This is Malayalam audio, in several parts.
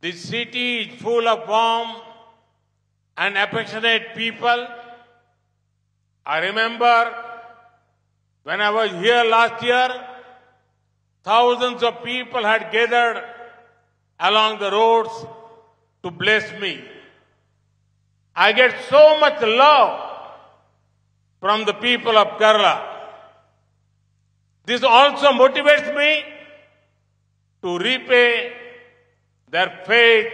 This city is full of warm and affectionate people. I remember when I was here last year, thousands of people had gathered along the roads to bless me. I get so much love from the people of Kerala. This also motivates me to repay their faith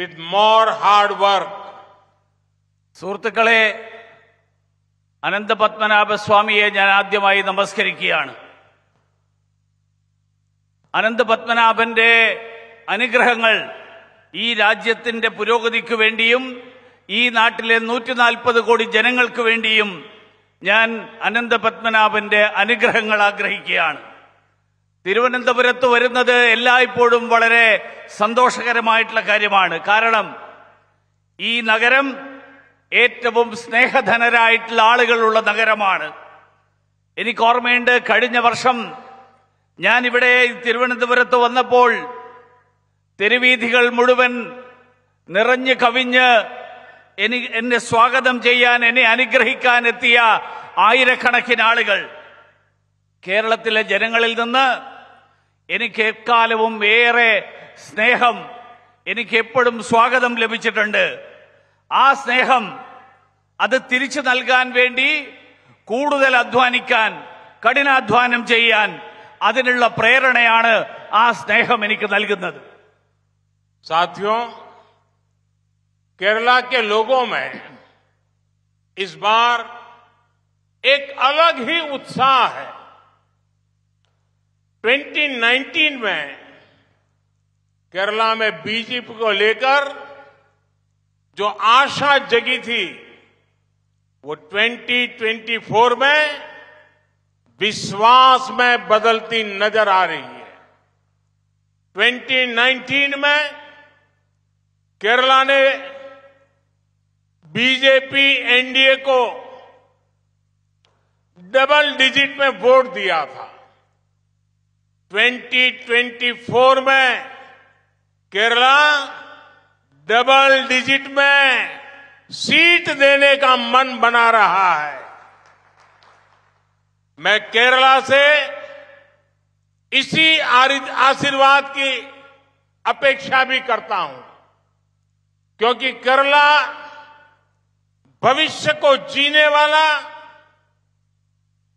with more hard work. സുഹൃത്തുക്കളെ അനന്തപത്മനാഭസ്വാമിയെ ഞാൻ ആദ്യമായി നമസ്കരിക്കുകയാണ് അനന്തപത്മനാഭന്റെ അനുഗ്രഹങ്ങൾ ഈ രാജ്യത്തിന്റെ പുരോഗതിക്ക് വേണ്ടിയും ഈ നാട്ടിലെ നൂറ്റിനാൽപ്പത് കോടി ജനങ്ങൾക്ക് വേണ്ടിയും ഞാൻ അനന്തപത്മനാഭന്റെ അനുഗ്രഹങ്ങൾ ആഗ്രഹിക്കുകയാണ് തിരുവനന്തപുരത്ത് വരുന്നത് എല്ലായ്പ്പോഴും വളരെ സന്തോഷകരമായിട്ടുള്ള കാര്യമാണ് കാരണം ഈ നഗരം ഏറ്റവും സ്നേഹധനരായിട്ടുള്ള ആളുകളുള്ള നഗരമാണ് എനിക്ക് ഓർമ്മയുണ്ട് കഴിഞ്ഞ വർഷം ഞാൻ ഇവിടെ തിരുവനന്തപുരത്ത് വന്നപ്പോൾ തെരുവീഥികൾ മുഴുവൻ നിറഞ്ഞു കവിഞ്ഞ് എനി എന്നെ സ്വാഗതം ചെയ്യാൻ എന്നെ അനുഗ്രഹിക്കാൻ എത്തിയ ആയിരക്കണക്കിന് ആളുകൾ കേരളത്തിലെ ജനങ്ങളിൽ നിന്ന് എനിക്ക് എക്കാലവും ഏറെ സ്നേഹം എനിക്ക് എപ്പോഴും സ്വാഗതം ലഭിച്ചിട്ടുണ്ട് ആ സ്നേഹം അത് തിരിച്ചു നൽകാൻ വേണ്ടി കൂടുതൽ അധ്വാനിക്കാൻ കഠിനാധ്വാനം ചെയ്യാൻ അതിനുള്ള പ്രേരണയാണ് ആ സ്നേഹം എനിക്ക് നൽകുന്നത് സാധ്യോ केरला के लोगों में इस बार एक अलग ही उत्साह है 2019 में केरला में बीजेपी को लेकर जो आशा जगी थी वो 2024 में विश्वास में बदलती नजर आ रही है 2019 में केरला ने बीजेपी एनडीए को डबल डिजिट में वोट दिया था 2024 में केरला डबल डिजिट में सीट देने का मन बना रहा है मैं केरला से इसी आशीर्वाद की अपेक्षा भी करता हूं क्योंकि केरला भविष्य को जीने वाला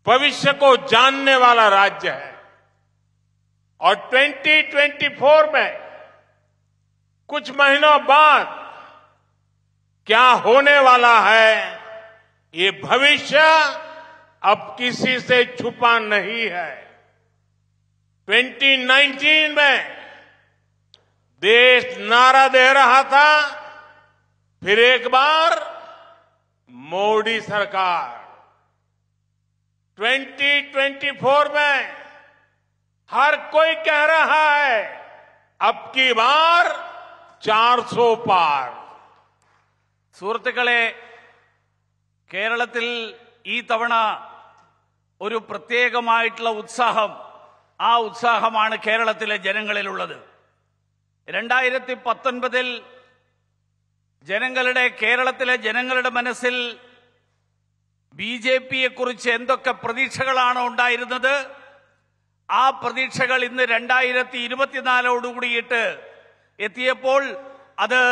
भविष्य को जानने वाला राज्य है और 2024 में कुछ महीनों बाद क्या होने वाला है ये भविष्य अब किसी से छुपा नहीं है 2019 में देश नारा दे रहा था फिर एक बार मोदी सरकार 2024 में हर कोई कह रहा है अब की बार 400 पार സുഹൃത്തുക്കളെ കേരളത്തിൽ ഈ തവണ ഒരു പ്രത്യേകമായിട്ടുള്ള ഉത്സാഹം ആ ഉത്സാഹമാണ് കേരളത്തിലെ ജനങ്ങളിലുള്ളത് രണ്ടായിരത്തി പത്തൊൻപതിൽ ജനങ്ങളുടെ കേരളത്തിലെ ജനങ്ങളുടെ മനസ്സിൽ ബി ജെ പിയെക്കുറിച്ച് എന്തൊക്കെ പ്രതീക്ഷകളാണ് ഉണ്ടായിരുന്നത് ആ പ്രതീക്ഷകൾ ഇന്ന് രണ്ടായിരത്തി ഇരുപത്തിനാലോടുകൂടിയിട്ട് എത്തിയപ്പോൾ അത്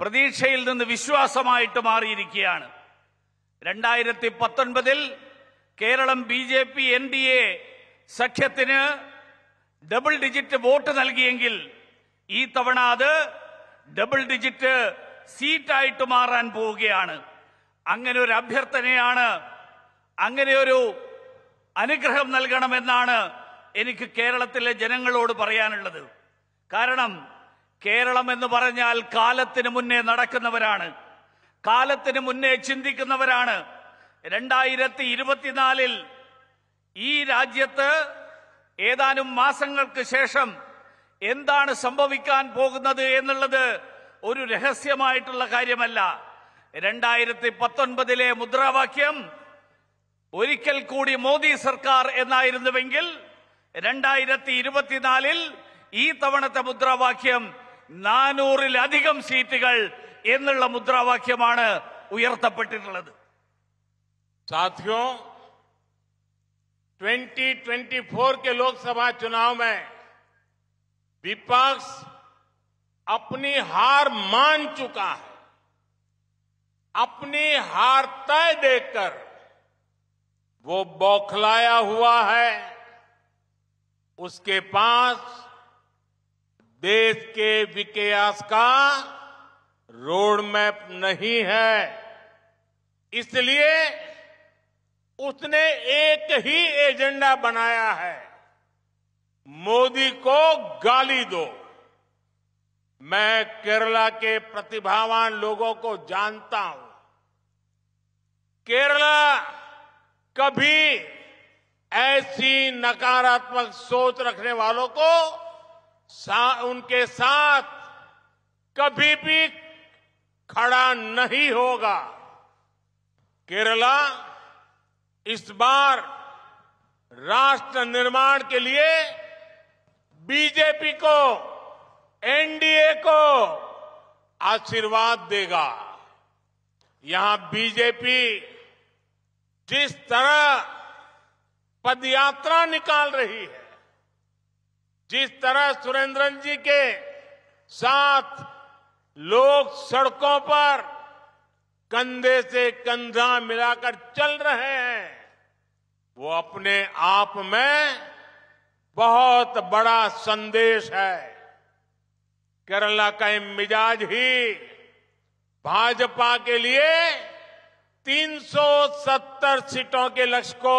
പ്രതീക്ഷയിൽ നിന്ന് വിശ്വാസമായിട്ട് മാറിയിരിക്കുകയാണ് രണ്ടായിരത്തി പത്തൊൻപതിൽ Keralam B J P N D A സഖ്യത്തിന് ഡബിൾ ഡിജിറ്റ് വോട്ട് നൽകിയെങ്കിൽ ഈ തവണ അത് ഡബിൾ ഡിജിറ്റ് സീറ്റായിട്ട് മാറാൻ പോവുകയാണ് അങ്ങനെ ഒരു അഭ്യർത്ഥനയാണ് അങ്ങനെ ഒരു അനുഗ്രഹം നൽകണമെന്നാണ് എനിക്ക് കേരളത്തിലെ ജനങ്ങളോട് പറയാനുള്ളത് കാരണം കേരളം എന്ന് പറഞ്ഞാൽ കാലത്തിന് മുന്നേ നടക്കുന്നവരാണ് കാലത്തിന് മുന്നേ ചിന്തിക്കുന്നവരാണ് രണ്ടായിരത്തി ഇരുപത്തിനാലിൽ ഈ രാജ്യത്ത് ഏതാനും മാസങ്ങൾക്ക് ശേഷം എന്താണ് സംഭവിക്കാൻ പോകുന്നത് എന്നുള്ളത് ഒരു രഹസ്യമായിട്ടുള്ള കാര്യമല്ല രണ്ടായിരത്തി പത്തൊൻപതിലെ മുദ്രാവാക്യം ഒരിക്കൽ കൂടി മോദി സർക്കാർ എന്നായിരുന്നുവെങ്കിൽ 2024 இல் ಈ ತವಣತೆ মুদ্রವಾಕ್ಯಂ 400il ಆದಿಗಂ ಶೀತಗಳು ಎನ್ನುಳ್ಳ ಮುದ್ರವಾಕ್ಯಮಾನ ಉಯರ್ತಪಟ್ಟಿರುಳ್ಳದು ಸಾತ್ಯಂ 2024 ಕೆ ಲೋಕಸಭಾ ಚುನಾವಣೆ ಮೇ ವಿಪಕ್ಷ ಅಪ್ನೆ haar ಮಾನ್ ಚುಕಾ ಅಪ್ನೆ haarತಾೈ ದೇಖಕರ್ ವೋ ಬೋಖಲಾಯಾ ہوا ಹೈ उसके पास देश के विकास का रोड मैप नहीं है इसलिए उसने एक ही एजेंडा बनाया है मोदी को गाली दो मैं केरला के प्रतिभावान लोगों को जानता हूं केरला कभी ऐसी नकारात्मक सोच रखने वालों को सा, उनके साथ कभी भी खड़ा नहीं होगा केरला इस बार राष्ट्र निर्माण के लिए बीजेपी को एनडीए को आशीर्वाद देगा यहां बीजेपी जिस तरह पदयात्रा निकाल रही है जिस तरह सुरेंद्रन जी के साथ लोग सड़कों पर कंधे से कंधा मिलाकर चल रहे हैं वो अपने आप में बहुत बड़ा संदेश है केरला का ये मिजाज ही भाजपा के लिए 370 सीटों के लक्ष्य को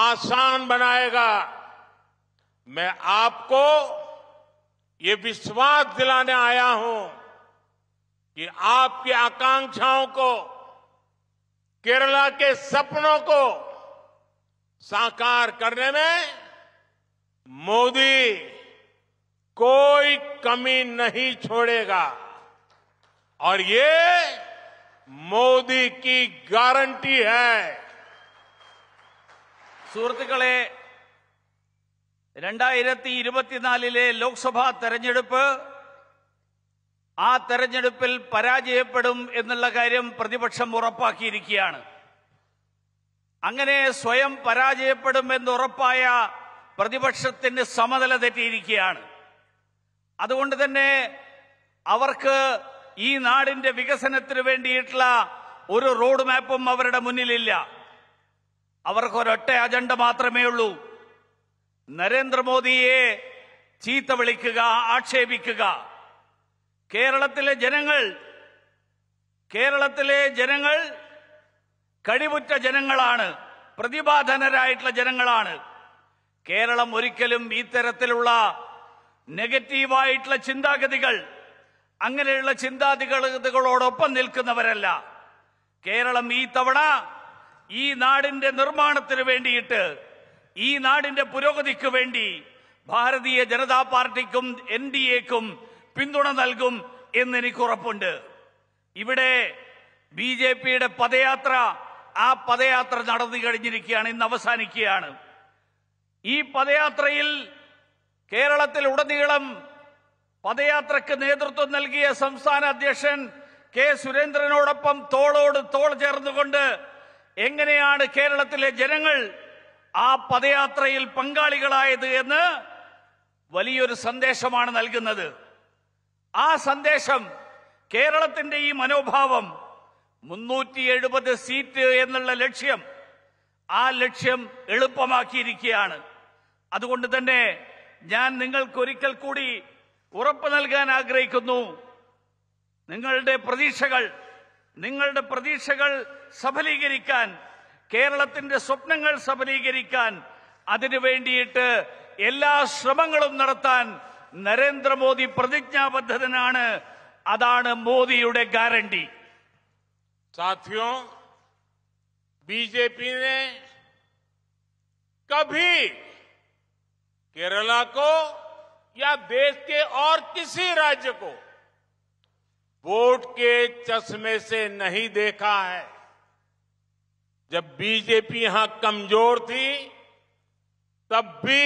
आसान बनाएगा मैं आपको ये विश्वास दिलाने आया हूं कि आपकी आकांक्षाओं को केरला के सपनों को साकार करने में मोदी कोई कमी नहीं छोड़ेगा और ये मोदी की गारंटी है സുഹൃത്തുക്കളെ രണ്ടായിരത്തി ഇരുപത്തിനാലിലെ ലോക്സഭാ തെരഞ്ഞെടുപ്പ് ആ തെരഞ്ഞെടുപ്പിൽ പരാജയപ്പെടും എന്നുള്ള കാര്യം പ്രതിപക്ഷം ഉറപ്പാക്കിയിരിക്കുകയാണ് അങ്ങനെ സ്വയം എന്ന് ഉറപ്പായ പ്രതിപക്ഷത്തിന് സമനില തെറ്റിയിരിക്കുകയാണ് അതുകൊണ്ട് തന്നെ അവർക്ക് ഈ നാടിന്റെ വികസനത്തിന് വേണ്ടിയിട്ടുള്ള ഒരു റോഡ് മാപ്പും അവരുടെ മുന്നിലില്ല അവർക്ക് ഒരൊറ്റ അജണ്ട മാത്രമേ ഉള്ളൂ നരേന്ദ്രമോദിയെ ചീത്ത വിളിക്കുക ആക്ഷേപിക്കുക കേരളത്തിലെ ജനങ്ങൾ കേരളത്തിലെ ജനങ്ങൾ കഴിവുറ്റ ജനങ്ങളാണ് പ്രതിഭാധനരായിട്ടുള്ള ജനങ്ങളാണ് കേരളം ഒരിക്കലും ഇത്തരത്തിലുള്ള നെഗറ്റീവായിട്ടുള്ള ചിന്താഗതികൾ അങ്ങനെയുള്ള ചിന്താഗതികളോടൊപ്പം നിൽക്കുന്നവരല്ല കേരളം ഈ തവണ ഈ നാടിന്റെ നിർമ്മാണത്തിന് വേണ്ടിയിട്ട് ഈ നാടിന്റെ പുരോഗതിക്ക് വേണ്ടി ഭാരതീയ ജനതാ പാർട്ടിക്കും എൻ ഡി എക്കും പിന്തുണ നൽകും എന്ന് ഉറപ്പുണ്ട് ഇവിടെ ബി ജെ പിയുടെ പദയാത്ര ആ പദയാത്ര നടന്നു കഴിഞ്ഞിരിക്കുകയാണ് ഇന്ന് അവസാനിക്കുകയാണ് ഈ പദയാത്രയിൽ കേരളത്തിൽ ഉടനീളം പദയാത്രക്ക് നേതൃത്വം നൽകിയ സംസ്ഥാന അധ്യക്ഷൻ കെ സുരേന്ദ്രനോടൊപ്പം തോളോട് തോൾ ചേർന്നുകൊണ്ട് എങ്ങനെയാണ് കേരളത്തിലെ ജനങ്ങൾ ആ പദയാത്രയിൽ പങ്കാളികളായത് എന്ന് വലിയൊരു സന്ദേശമാണ് നൽകുന്നത് ആ സന്ദേശം കേരളത്തിന്റെ ഈ മനോഭാവം മുന്നൂറ്റി എഴുപത് സീറ്റ് എന്നുള്ള ലക്ഷ്യം ആ ലക്ഷ്യം എളുപ്പമാക്കിയിരിക്കുകയാണ് അതുകൊണ്ട് തന്നെ ഞാൻ നിങ്ങൾക്കൊരിക്കൽ കൂടി ഉറപ്പ് നൽകാൻ ആഗ്രഹിക്കുന്നു നിങ്ങളുടെ പ്രതീക്ഷകൾ നിങ്ങളുടെ പ്രതീക്ഷകൾ സഫലീകരിക്കാൻ കേരളത്തിന്റെ സ്വപ്നങ്ങൾ സഫലീകരിക്കാൻ അതിനു വേണ്ടിയിട്ട് എല്ലാ ശ്രമങ്ങളും നടത്താൻ നരേന്ദ്രമോദി പ്രതിജ്ഞാബദ്ധനാണ് അതാണ് മോദിയുടെ ഗ്യാരണ്ടി സാധ്യോ बीजेपी ने कभी केरला को या देश के और किसी राज्य को वोट के चश्मे से नहीं देखा है जब बीजेपी यहां कमजोर थी तब भी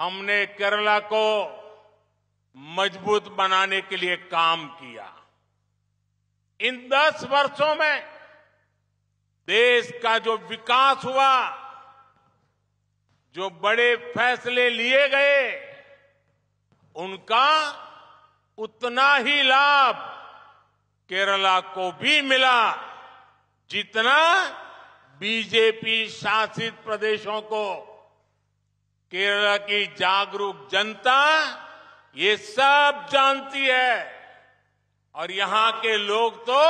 हमने केरला को मजबूत बनाने के लिए काम किया इन दस वर्षों में देश का जो विकास हुआ जो बड़े फैसले लिए गए उनका उतना ही लाभ केरला को भी मिला जितना बीजेपी शासित प्रदेशों को केरला की जागरूक जनता ये सब जानती है और यहां के लोग तो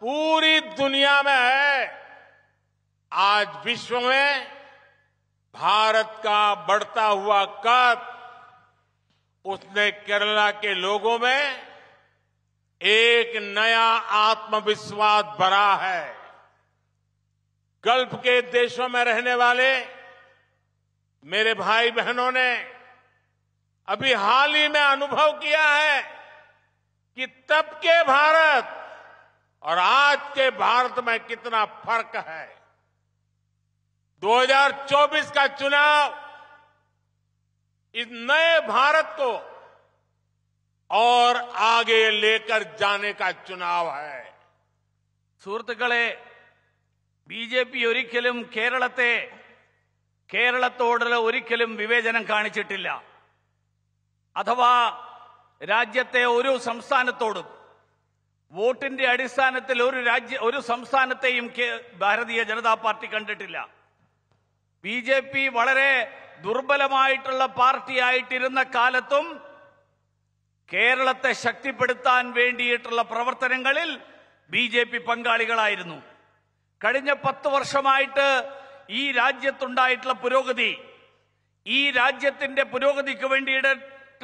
पूरी दुनिया में है आज विश्व में भारत का बढ़ता हुआ कद उसने केरला के लोगों में एक नया आत्मविश्वास भरा है गल्फ के देशों में रहने वाले मेरे भाई बहनों ने अभी हाल ही में अनुभव किया है कि तब के भारत और आज के भारत में कितना फर्क है 2024 का चुनाव इस नए भारत को और आगे लेकर जाने का चुनाव है സുഹൃത്തുക്കളെ ബി ജെ പി ഒരിക്കലും കേരളത്തെ കേരളത്തോടുള്ള ഒരിക്കലും വിവേചനം കാണിച്ചിട്ടില്ല അഥവാ രാജ്യത്തെ ഒരു സംസ്ഥാനത്തോടും വോട്ടിന്റെ അടിസ്ഥാനത്തിൽ ഒരു രാജ്യ ഒരു സംസ്ഥാനത്തെയും ഭാരതീയ ജനതാ പാർട്ടി കണ്ടിട്ടില്ല ബി വളരെ ദുർബലമായിട്ടുള്ള പാർട്ടിയായിട്ടിരുന്ന കാലത്തും കേരളത്തെ ശക്തിപ്പെടുത്താൻ വേണ്ടിയിട്ടുള്ള പ്രവർത്തനങ്ങളിൽ ബി ജെ പി പങ്കാളികളായിരുന്നു കഴിഞ്ഞ പത്ത് വർഷമായിട്ട് ഈ രാജ്യത്തുണ്ടായിട്ടുള്ള പുരോഗതി ഈ രാജ്യത്തിന്റെ പുരോഗതിക്ക് വേണ്ടി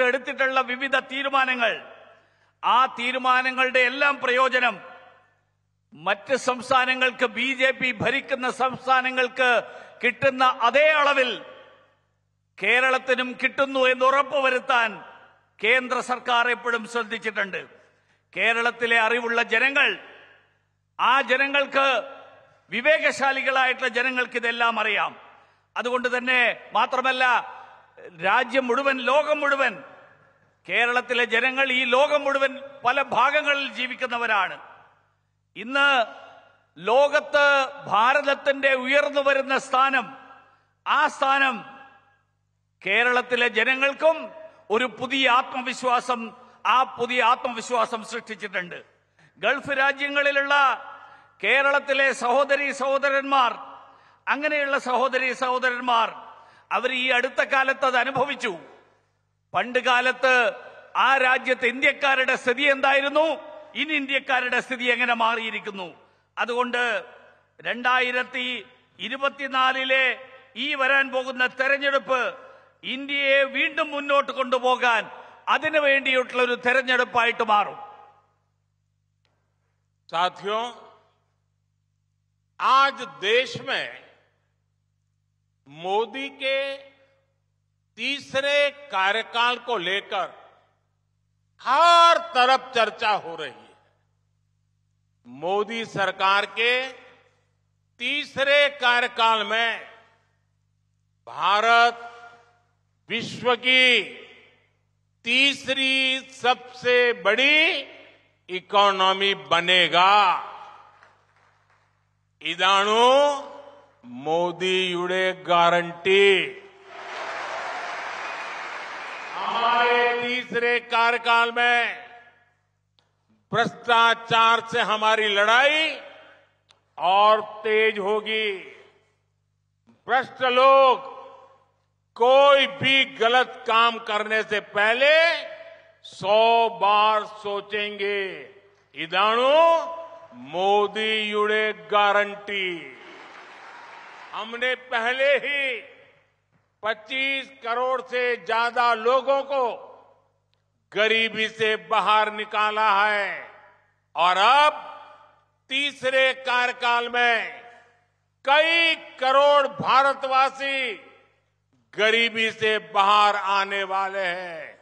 എടുത്തിട്ടുള്ള വിവിധ തീരുമാനങ്ങൾ ആ തീരുമാനങ്ങളുടെ എല്ലാം പ്രയോജനം മറ്റ് സംസ്ഥാനങ്ങൾക്ക് ബി ഭരിക്കുന്ന സംസ്ഥാനങ്ങൾക്ക് കിട്ടുന്ന അതേ അളവിൽ കേരളത്തിനും കിട്ടുന്നു എന്ന് ഉറപ്പുവരുത്താൻ കേന്ദ്ര സർക്കാർ എപ്പോഴും ശ്രദ്ധിച്ചിട്ടുണ്ട് കേരളത്തിലെ അറിവുള്ള ജനങ്ങൾ ആ ജനങ്ങൾക്ക് വിവേകശാലികളായിട്ടുള്ള ജനങ്ങൾക്ക് ഇതെല്ലാം അറിയാം അതുകൊണ്ട് തന്നെ മാത്രമല്ല രാജ്യം മുഴുവൻ ലോകം മുഴുവൻ കേരളത്തിലെ ജനങ്ങൾ ഈ ലോകം മുഴുവൻ പല ഭാഗങ്ങളിൽ ജീവിക്കുന്നവരാണ് ഇന്ന് ലോകത്ത് ഭാരതത്തിന്റെ ഉയർന്നു വരുന്ന സ്ഥാനം ആ സ്ഥാനം കേരളത്തിലെ ജനങ്ങൾക്കും ഒരു പുതിയ ആത്മവിശ്വാസം ആ പുതിയ ആത്മവിശ്വാസം സൃഷ്ടിച്ചിട്ടുണ്ട് ഗൾഫ് രാജ്യങ്ങളിലുള്ള കേരളത്തിലെ സഹോദരി സഹോദരന്മാർ അങ്ങനെയുള്ള സഹോദരി സഹോദരന്മാർ അവർ ഈ അടുത്ത കാലത്ത് അത് അനുഭവിച്ചു പണ്ട് കാലത്ത് ആ രാജ്യത്ത് ഇന്ത്യക്കാരുടെ സ്ഥിതി എന്തായിരുന്നു ഇനി ഇന്ത്യക്കാരുടെ സ്ഥിതി എങ്ങനെ മാറിയിരിക്കുന്നു അതുകൊണ്ട് രണ്ടായിരത്തി ഇരുപത്തിനാലിലെ ഈ വരാൻ പോകുന്ന തെരഞ്ഞെടുപ്പ് ഇന്ത്യയെ വീണ്ടും മുന്നോട്ട് കൊണ്ടുപോകാൻ അതിനു വേണ്ടിയിട്ടുള്ള ഒരു തെരഞ്ഞെടുപ്പായിട്ട് മാറും साथियों आज देश में मोदी के तीसरे कार्यकाल को लेकर हर तरफ चर्चा हो रही है मोदी सरकार के तीसरे कार्यकाल में भारत विश्व की तीसरी सबसे बड़ी इकोनॉमी बनेगा इदाणु मोदी युड़े गारंटी हमारे तीसरे कार्यकाल में भ्रष्टाचार से हमारी लड़ाई और तेज होगी भ्रष्ट लोग कोई भी गलत काम करने से पहले सौ बार सोचेंगे इधाणु मोदी युड़े गारंटी हमने पहले ही 25 करोड़ से ज्यादा लोगों को गरीबी से बाहर निकाला है और अब तीसरे कार्यकाल में कई करोड़ भारतवासी गरीबी से बाहर आने वाले हैं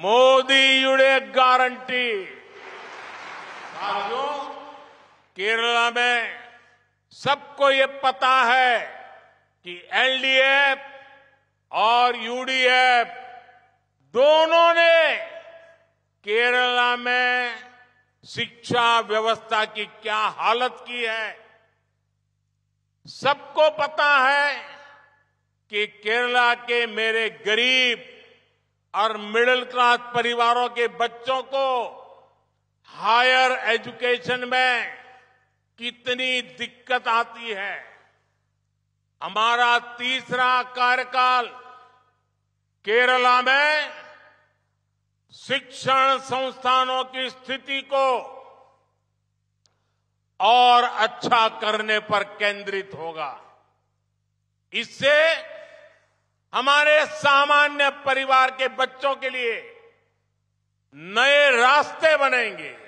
मोदी युड़े गारंटी साथियों केरला में सबको ये पता है कि एलडीएफ और यूडीएफ दोनों ने केरला में शिक्षा व्यवस्था की क्या हालत की है सबको पता है कि केरला के मेरे गरीब और मिडिल क्लास परिवारों के बच्चों को हायर एजुकेशन में कितनी दिक्कत आती है हमारा तीसरा कार्यकाल केरला में शिक्षण संस्थानों की स्थिति को और अच्छा करने पर केंद्रित होगा इससे हमारे सामान्य परिवार के बच्चों के लिए नए रास्ते बनेंगे